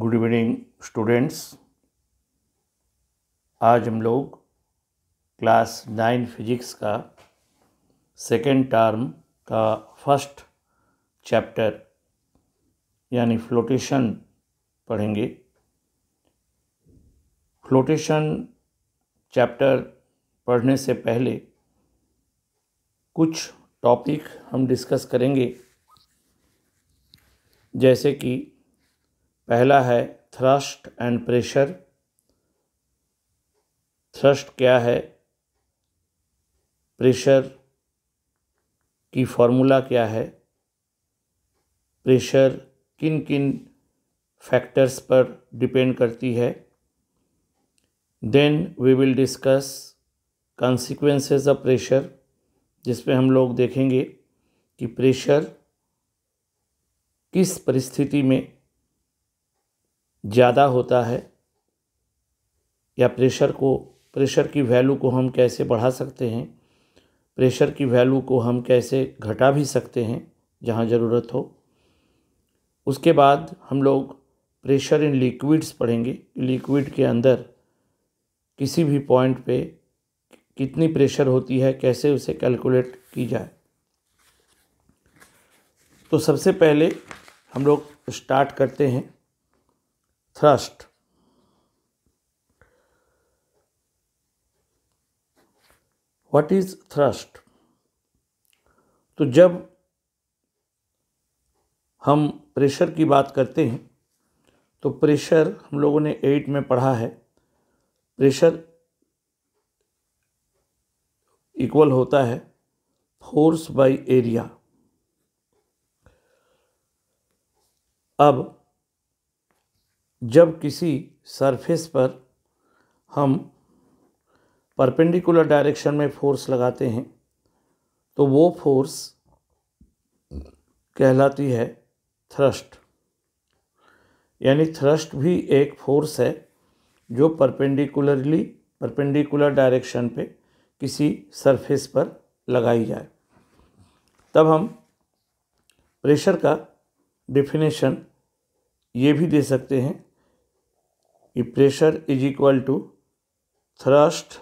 Good evening students आज हम लोग क्लास नाइन फिजिक्स का सेकेंड टर्म का फर्स्ट चैप्टर यानी फ्लोटेशन पढ़ेंगे फ्लोटेशन चैप्टर पढ़ने से पहले कुछ टॉपिक हम डिस्कस करेंगे जैसे कि पहला है थ्रस्ट एंड प्रेशर थ्रस्ट क्या है प्रेशर की फॉर्मूला क्या है प्रेशर किन किन फैक्टर्स पर डिपेंड करती है then we will discuss consequences of pressure जिसमें हम लोग देखेंगे कि प्रेशर किस परिस्थिति में ज़्यादा होता है या प्रेशर को प्रेशर की वैल्यू को हम कैसे बढ़ा सकते हैं प्रेशर की वैल्यू को हम कैसे घटा भी सकते हैं जहाँ ज़रूरत हो उसके बाद हम लोग प्रेशर इन लिक्विड्स पढ़ेंगे लिक्विड के अंदर किसी भी पॉइंट पे कितनी प्रेशर होती है कैसे उसे कैलकुलेट की जाए तो सबसे पहले हम लोग स्टार्ट करते हैं थ्रस्ट व्हाट इज थ्रस्ट तो जब हम प्रेशर की बात करते हैं तो प्रेशर हम लोगों ने एट में पढ़ा है प्रेशर इक्वल होता है फोर्स बाय एरिया अब जब किसी सरफेस पर हम परपेंडिकुलर डायरेक्शन में फोर्स लगाते हैं तो वो फोर्स कहलाती है थ्रस्ट यानी थ्रस्ट भी एक फोर्स है जो परपेंडिकुलरली परपेंडिकुलर डायरेक्शन पे किसी सरफेस पर लगाई जाए तब हम प्रेशर का डिफिनेशन ये भी दे सकते हैं ये pressure is equal to thrust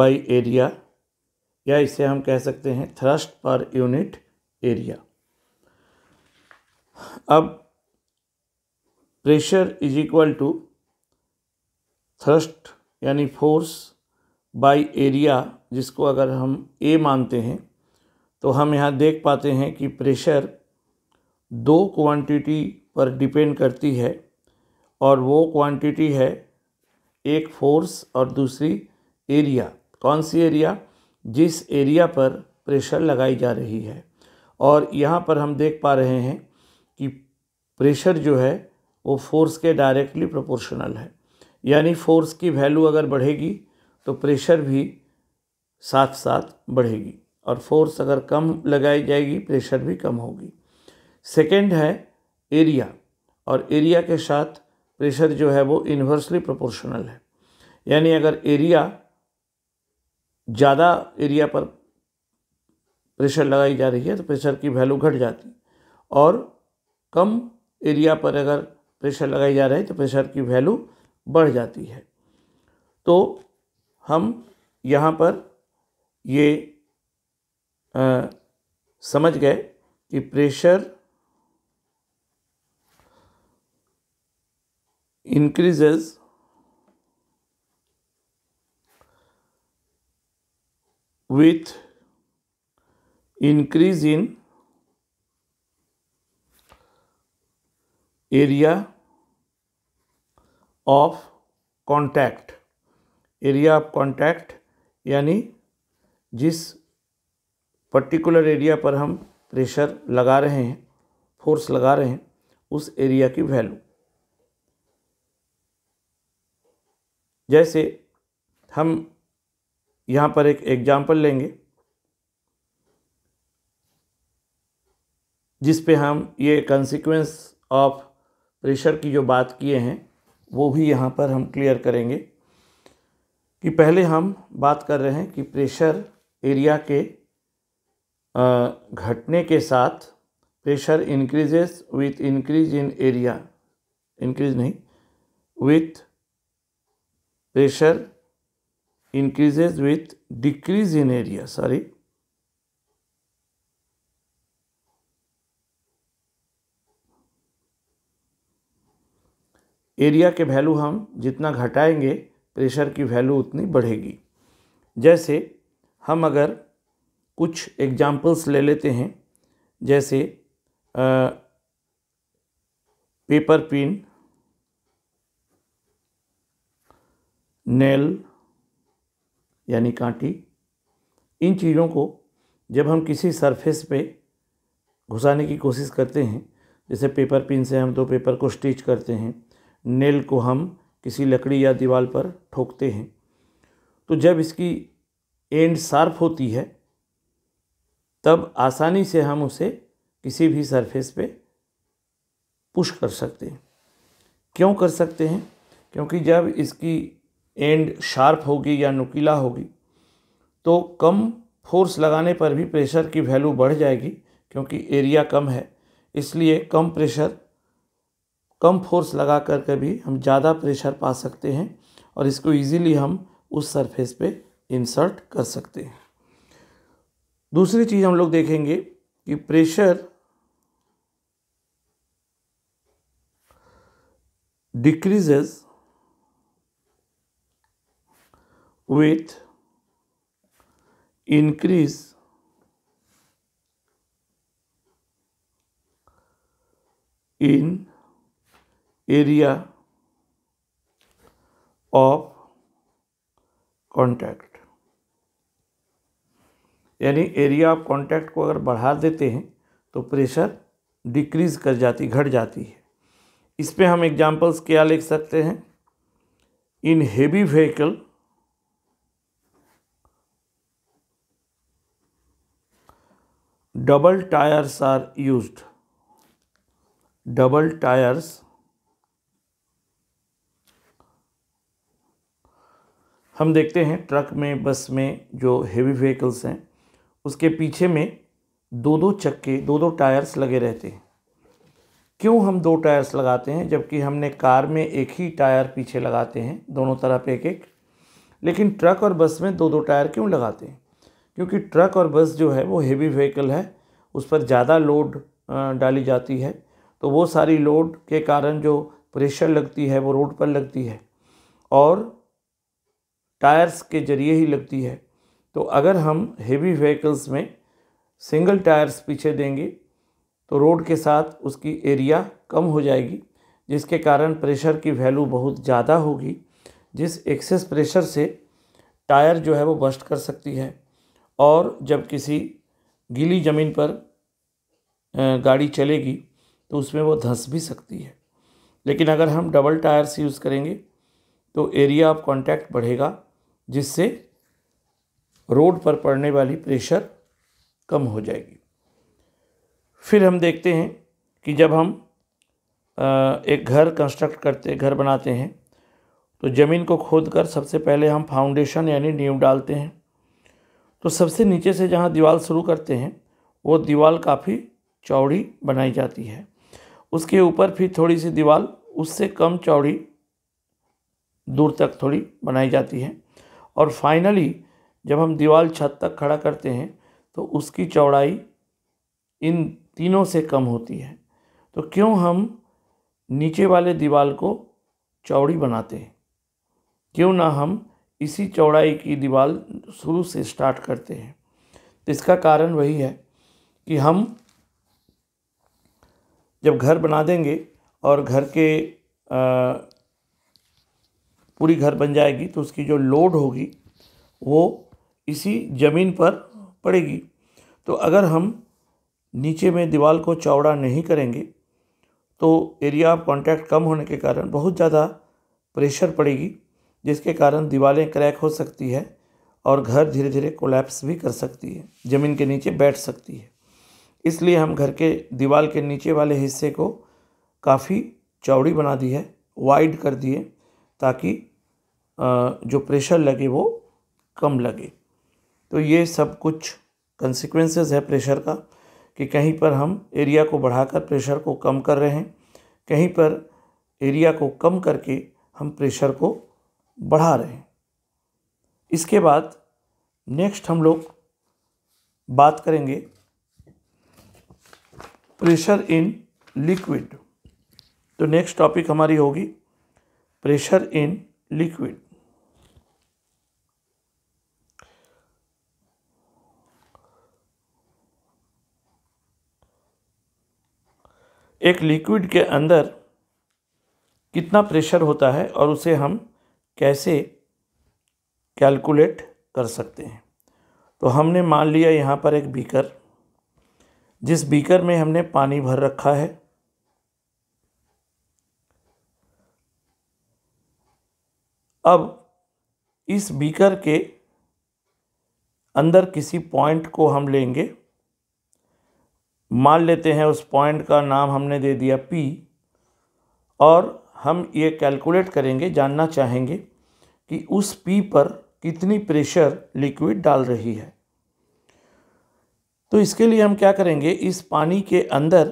by area या इसे हम कह सकते हैं थ्रस्ट पर यूनिट एरिया अब pressure is equal to thrust यानी फोर्स बाय एरिया जिसको अगर हम ए मानते हैं तो हम यहाँ देख पाते हैं कि प्रेशर दो क्वांटिटी पर डिपेंड करती है और वो क्वांटिटी है एक फोर्स और दूसरी एरिया कौन सी एरिया जिस एरिया पर प्रेशर लगाई जा रही है और यहाँ पर हम देख पा रहे हैं कि प्रेशर जो है वो फोर्स के डायरेक्टली प्रोपोर्शनल है यानी फोर्स की वैल्यू अगर बढ़ेगी तो प्रेशर भी साथ साथ बढ़ेगी और फोर्स अगर कम लगाई जाएगी प्रेशर भी कम होगी सेकंड है एरिया और एरिया के साथ प्रेशर जो है वो इन्वर्सली प्रोपोर्शनल है यानी अगर एरिया ज़्यादा एरिया पर प्रेशर लगाई जा रही है तो प्रेशर की वैल्यू घट जाती और कम एरिया पर अगर प्रेशर लगाई जा रही है तो प्रेशर की वैल्यू बढ़ जाती है तो हम यहाँ पर ये आ, समझ गए कि pressure increases with increase in area of contact area of contact यानी जिस पर्टिकुलर एरिया पर हम प्रेशर लगा रहे हैं फोर्स लगा रहे हैं उस एरिया की वैल्यू जैसे हम यहाँ पर एक एग्जाम्पल लेंगे जिस पे हम ये कंसिक्वेंस ऑफ प्रेशर की जो बात किए हैं वो भी यहाँ पर हम क्लियर करेंगे कि पहले हम बात कर रहे हैं कि प्रेशर एरिया के घटने के साथ pressure increases with increase in area increase नहीं with pressure increases with decrease in area sorry area के वैल्यू हम जितना घटाएंगे प्रेशर की वैल्यू उतनी बढ़ेगी जैसे हम अगर कुछ एग्जांपल्स ले लेते हैं जैसे पेपर पिन नेल यानी कांटी इन चीज़ों को जब हम किसी सरफेस पे घुसाने की कोशिश करते हैं जैसे पेपर पिन से हम तो पेपर को स्टिच करते हैं नेल को हम किसी लकड़ी या दीवार पर ठोकते हैं तो जब इसकी एंड शार्प होती है तब आसानी से हम उसे किसी भी सरफेस पे पुश कर सकते हैं क्यों कर सकते हैं क्योंकि जब इसकी एंड शार्प होगी या नुकीला होगी तो कम फोर्स लगाने पर भी प्रेशर की वैल्यू बढ़ जाएगी क्योंकि एरिया कम है इसलिए कम प्रेशर कम फोर्स लगा कर के भी हम ज़्यादा प्रेशर पा सकते हैं और इसको इजीली हम उस सरफेस पे इंसर्ट कर सकते हैं दूसरी चीज़ हम लोग देखेंगे कि pressure decreases with increase in area of contact यानी एरिया ऑफ कॉन्टैक्ट को अगर बढ़ा देते हैं तो प्रेशर डिक्रीज कर जाती घट जाती है इस पर हम एग्जाम्पल्स क्या लिख सकते हैं in heavy vehicle double tires are used double tires हम देखते हैं ट्रक में बस में जो हेवी व्हीकल्स हैं उसके पीछे में दो दो चक्के दो दो टायर्स लगे रहते हैं क्यों हम दो टायर्स लगाते हैं जबकि हमने कार में एक ही टायर पीछे लगाते हैं दोनों तरफ एक एक लेकिन ट्रक और बस में दो दो टायर क्यों लगाते हैं क्योंकि ट्रक और बस जो है वो हेवी व्हीकल है उस पर ज़्यादा लोड डाली जाती है तो वो सारी लोड के कारण जो प्रेशर लगती है वो रोड पर लगती है और टायर्स के ज़रिए ही लगती है तो अगर हम हेवी व्हीकल्स में सिंगल टायर्स पीछे देंगे तो रोड के साथ उसकी एरिया कम हो जाएगी जिसके कारण प्रेशर की वैल्यू बहुत ज़्यादा होगी जिस एक्सेस प्रेशर से टायर जो है वो बस्ट कर सकती है और जब किसी गीली ज़मीन पर गाड़ी चलेगी तो उसमें वो धंस भी सकती है लेकिन अगर हम डबल टायर्स यूज़ करेंगे तो एरिया ऑफ कांटेक्ट बढ़ेगा जिससे रोड पर पड़ने वाली प्रेशर कम हो जाएगी फिर हम देखते हैं कि जब हम एक घर कंस्ट्रक्ट करते घर बनाते हैं तो ज़मीन को खोद कर सबसे पहले हम फाउंडेशन यानी नींव डालते हैं तो सबसे नीचे से जहाँ दीवार शुरू करते हैं वो दीवार काफ़ी चौड़ी बनाई जाती है उसके ऊपर फिर थोड़ी सी दीवार उससे कम चौड़ी दूर तक थोड़ी बनाई जाती है और फाइनली जब हम दीवार छत तक खड़ा करते हैं तो उसकी चौड़ाई इन तीनों से कम होती है तो क्यों हम नीचे वाले दीवार को चौड़ी बनाते हैं क्यों ना हम इसी चौड़ाई की दीवार शुरू से स्टार्ट करते हैं तो इसका कारण वही है कि हम जब घर बना देंगे और घर के आ, पूरी घर बन जाएगी तो उसकी जो लोड होगी वो इसी ज़मीन पर पड़ेगी तो अगर हम नीचे में दीवार को चौड़ा नहीं करेंगे तो एरिया ऑफ कॉन्टैक्ट कम होने के कारण बहुत ज़्यादा प्रेशर पड़ेगी जिसके कारण दीवारें क्रैक हो सकती है और घर धीरे धीरे कोलैप्स भी कर सकती है ज़मीन के नीचे बैठ सकती है इसलिए हम घर के दीवार के नीचे वाले हिस्से को काफ़ी चौड़ी बना दी है वाइड कर दिए ताकि जो प्रेशर लगे वो कम लगे तो ये सब कुछ कंसिक्वेंसेस है प्रेशर का कि कहीं पर हम एरिया को बढ़ाकर प्रेशर को कम कर रहे हैं कहीं पर एरिया को कम करके हम प्रेशर को बढ़ा रहे हैं इसके बाद नेक्स्ट हम लोग बात करेंगे प्रेशर इन लिक्विड तो नेक्स्ट टॉपिक हमारी होगी प्रेशर इन लिक्विड एक लिक्विड के अंदर कितना प्रेशर होता है और उसे हम कैसे कैलकुलेट कर सकते हैं तो हमने मान लिया यहाँ पर एक बीकर जिस बीकर में हमने पानी भर रखा है अब इस बीकर के अंदर किसी पॉइंट को हम लेंगे मान लेते हैं उस पॉइंट का नाम हमने दे दिया पी और हम ये कैलकुलेट करेंगे जानना चाहेंगे कि उस पी पर कितनी प्रेशर लिक्विड डाल रही है तो इसके लिए हम क्या करेंगे इस पानी के अंदर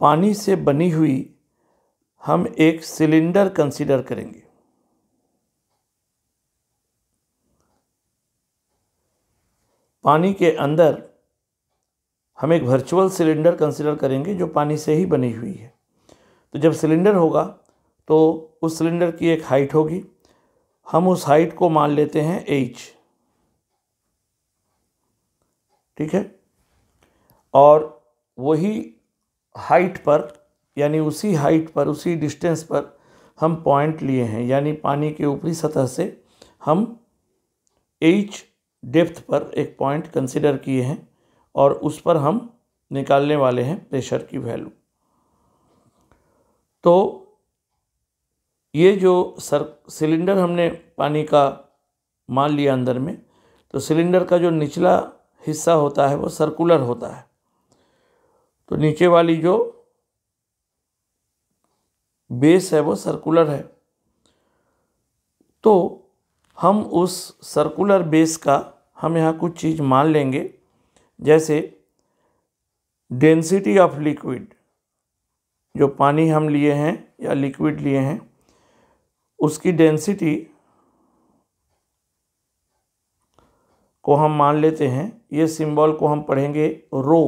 पानी से बनी हुई हम एक सिलेंडर कंसीडर करेंगे पानी के अंदर हम एक वर्चुअल सिलेंडर कंसीडर करेंगे जो पानी से ही बनी हुई है तो जब सिलेंडर होगा तो उस सिलेंडर की एक हाइट होगी हम उस हाइट को मान लेते हैं एच ठीक है और वही हाइट पर यानी उसी हाइट पर उसी डिस्टेंस पर हम पॉइंट लिए हैं यानी पानी के ऊपरी सतह से हम एच डेप्थ पर एक पॉइंट कंसिडर किए हैं और उस पर हम निकालने वाले हैं प्रेशर की वैल्यू तो ये जो सर सिलेंडर हमने पानी का मान लिया अंदर में तो सिलेंडर का जो निचला हिस्सा होता है वो सर्कुलर होता है तो नीचे वाली जो बेस है वो सर्कुलर है तो हम उस सर्कुलर बेस का हम यहाँ कुछ चीज़ मान लेंगे जैसे डेंसिटी ऑफ लिक्विड जो पानी हम लिए हैं या लिक्विड लिए हैं उसकी डेंसिटी को हम मान लेते हैं ये सिंबल को हम पढ़ेंगे rho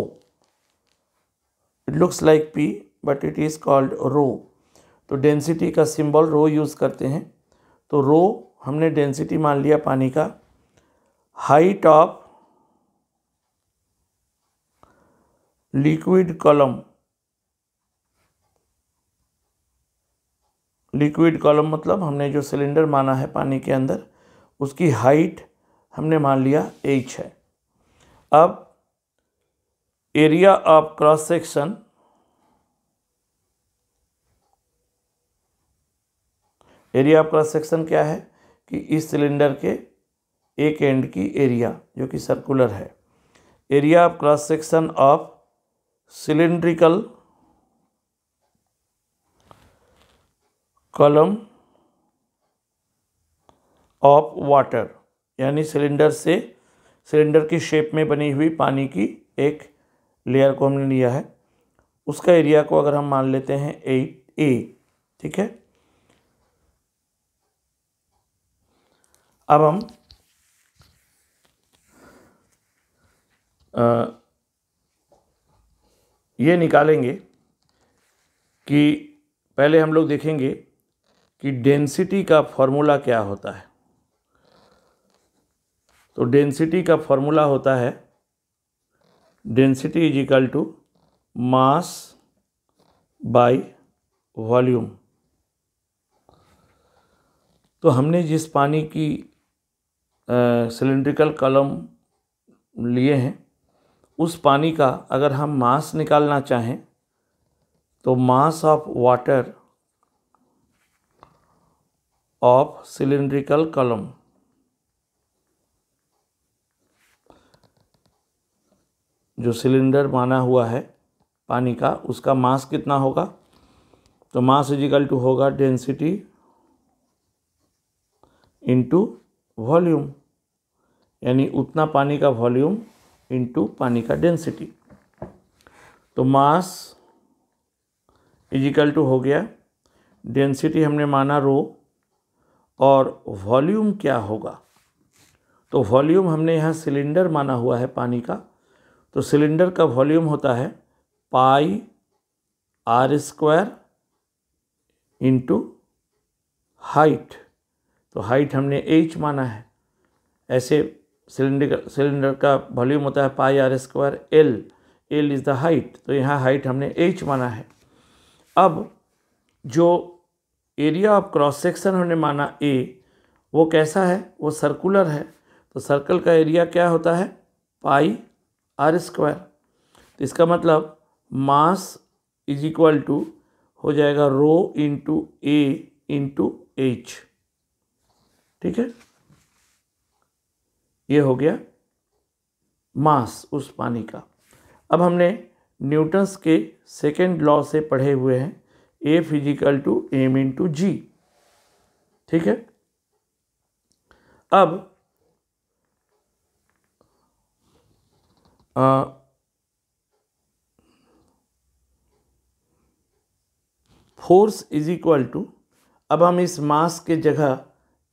it looks like P but it is called rho तो डेंसिटी का सिंबल रो यूज़ करते हैं तो रो हमने डेंसिटी मान लिया पानी का height of liquid column liquid column मतलब हमने जो सिलेंडर माना है पानी के अंदर उसकी हाइट हमने मान लिया एच है अब area of cross section area of cross section क्या है कि इस सिलेंडर के एक एंड की एरिया जो कि सर्कुलर है area of cross section of cylindrical column of water यानी सिलेंडर से सिलेंडर की शेप में बनी हुई पानी की एक लेयर को हमने लिया है उसका एरिया को अगर हम मान लेते हैं एट ए ठीक है अब हम आ, ये निकालेंगे कि पहले हम लोग देखेंगे कि डेंसिटी का फॉर्मूला क्या होता है तो डेंसिटी का फॉर्मूला होता है density is equal to mass by volume तो हमने जिस पानी की सिलेंड्रिकल कलम लिए हैं उस पानी का अगर हम मास निकालना चाहें तो mass of water of cylindrical column. जो सिलेंडर माना हुआ है पानी का उसका मास कितना होगा तो मास इजिकल टू होगा डेंसिटी इनटू वॉल्यूम यानी उतना पानी का वॉल्यूम इनटू पानी का डेंसिटी तो मास इजिकल टू हो गया डेंसिटी हमने माना रो और वॉल्यूम क्या होगा तो वॉल्यूम हमने यहाँ सिलेंडर माना हुआ है पानी का तो सिलेंडर का वॉल्यूम होता है pi r square into height तो हाइट हमने एच माना है ऐसे सिलेंडर सिलेंडर का वॉल्यूम होता है pi r square L L is the height तो यहाँ हाइट हमने एच माना है अब जो एरिया ऑफ क्रॉस सेक्शन हमने माना ए वो कैसा है वो सर्कुलर है तो सर्कल का एरिया क्या होता है पाई आर स्क्वायर तो इसका मतलब मास इज इक्वल टू हो जाएगा rho into A into H ठीक है ये हो गया मास उस पानी का अब हमने न्यूटन्स के सेकेंड लॉ से पढ़े हुए हैं F is equal to M into G ठीक है अब आ, फोर्स इज इक्वल टू अब हम इस मास के जगह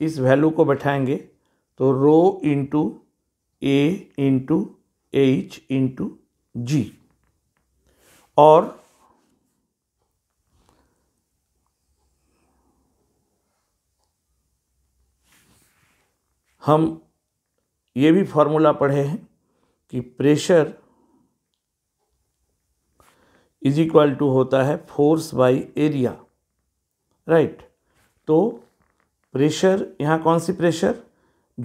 इस वैल्यू को बैठाएंगे तो rho into A into H into G और हम ये भी फॉर्मूला पढ़े हैं कि प्रेशर इज इक्वल टू होता है फोर्स बाय एरिया राइट तो प्रेशर यहाँ कौन सी प्रेशर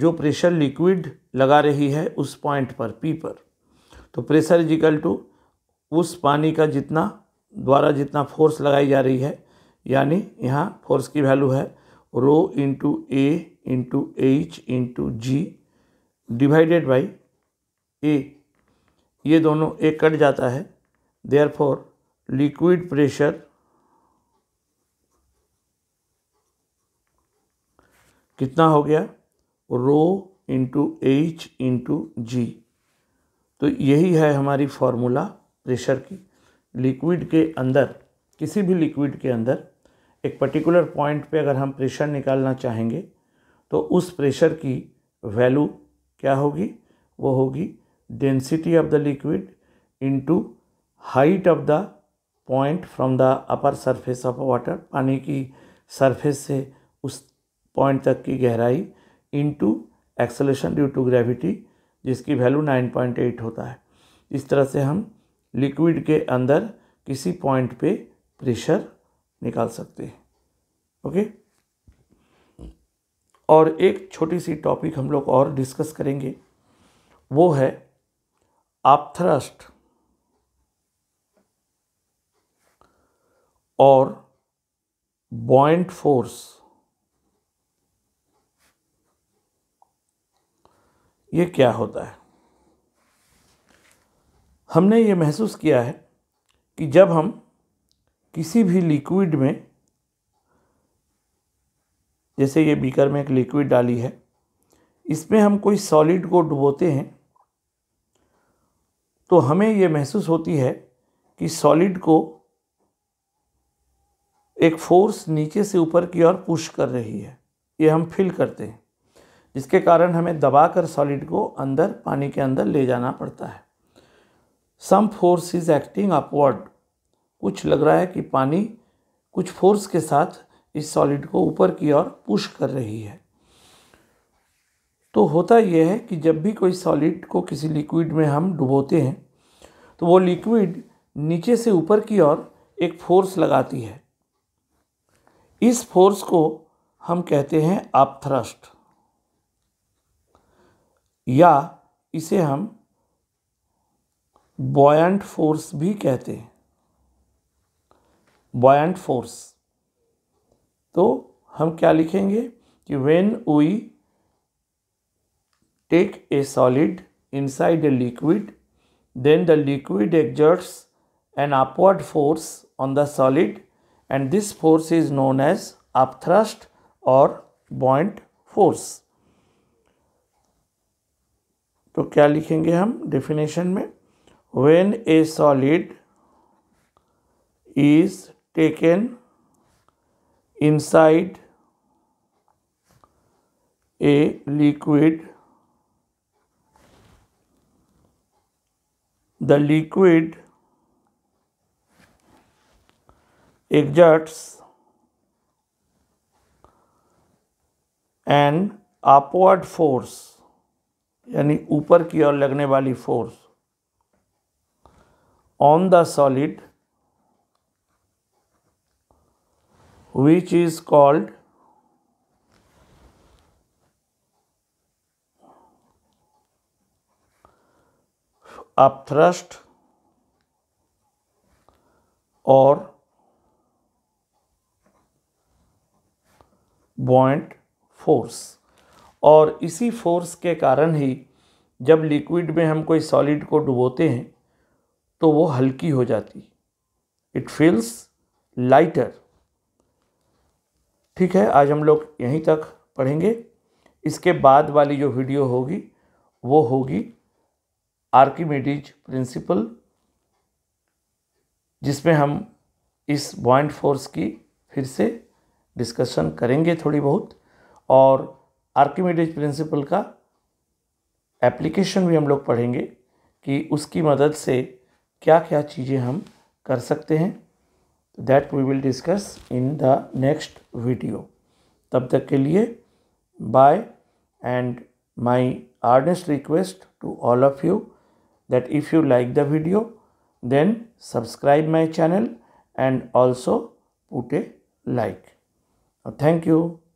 जो प्रेशर लिक्विड लगा रही है उस पॉइंट पर पी पर तो प्रेशर इज इक्वल टू उस पानी का जितना द्वारा जितना फोर्स लगाई जा रही है यानी यहाँ फोर्स की वैल्यू है rho into A into H into G divided by A ये दोनों ए कट जाता है देयर फॉर लिक्विड प्रेशर कितना हो गया rho into H into G तो यही है हमारी फॉर्मूला प्रेशर की लिक्विड के अंदर किसी भी लिक्विड के अंदर एक पर्टिकुलर पॉइंट पे अगर हम प्रेशर निकालना चाहेंगे तो उस प्रेशर की वैल्यू क्या होगी वो होगी density of the liquid into height of the point from the upper surface of water पानी की सरफेस से उस पॉइंट तक की गहराई into acceleration due to gravity जिसकी वैल्यू 9.8 होता है इस तरह से हम लिक्विड के अंदर किसी पॉइंट पे प्रेशर निकाल सकते हैं ओके और एक छोटी सी टॉपिक हम लोग और डिस्कस करेंगे वो है आपथ्रस्ट और बॉइंट फोर्स ये क्या होता है हमने ये महसूस किया है कि जब हम किसी भी लिक्विड में जैसे ये बीकर में एक लिक्विड डाली है इसमें हम कोई सॉलिड को डुबोते हैं तो हमें ये महसूस होती है कि सॉलिड को एक फोर्स नीचे से ऊपर की ओर पुश कर रही है ये हम फील करते हैं जिसके कारण हमें दबाकर सॉलिड को अंदर पानी के अंदर ले जाना पड़ता है some force is acting upward कुछ लग रहा है कि पानी कुछ फोर्स के साथ इस सॉलिड को ऊपर की ओर पुश कर रही है तो होता यह है कि जब भी कोई सॉलिड को किसी लिक्विड में हम डुबोते हैं तो वो लिक्विड नीचे से ऊपर की ओर एक फोर्स लगाती है इस फोर्स को हम कहते हैं आप थ्रस्ट या इसे हम बॉयंट फोर्स भी कहते हैं बॉयंट फोर्स तो हम क्या लिखेंगे कि when we take a solid inside a liquid then the liquid exerts an upward force on the solid and this force is known as upthrust और बॉइंट फोर्स तो क्या लिखेंगे हम डेफिनेशन में when a solid is taken inside a liquid the liquid exerts an upward force यानी ऊपर की ओर लगने वाली force on the solid which is called thrust or buoyant force और इसी फोर्स के कारण ही जब लिक्विड में हम कोई सॉलिड को डुबोते हैं तो वो हल्की हो जाती इट फील्स लाइटर ठीक है आज हम लोग यहीं तक पढ़ेंगे इसके बाद वाली जो वीडियो होगी वो होगी आर्किमिडीज प्रिंसिपल जिसमें हम इस बॉइंट फोर्स की फिर से डिस्कशन करेंगे थोड़ी बहुत और आर्किमिडीज प्रिंसिपल का एप्लीकेशन भी हम लोग पढ़ेंगे कि उसकी मदद से क्या क्या चीज़ें हम कर सकते हैं that we will discuss in the next video. Tab tak ke liye, bye and my earnest request to all of you that if you like the video then subscribe my channel and also put a like. Thank you.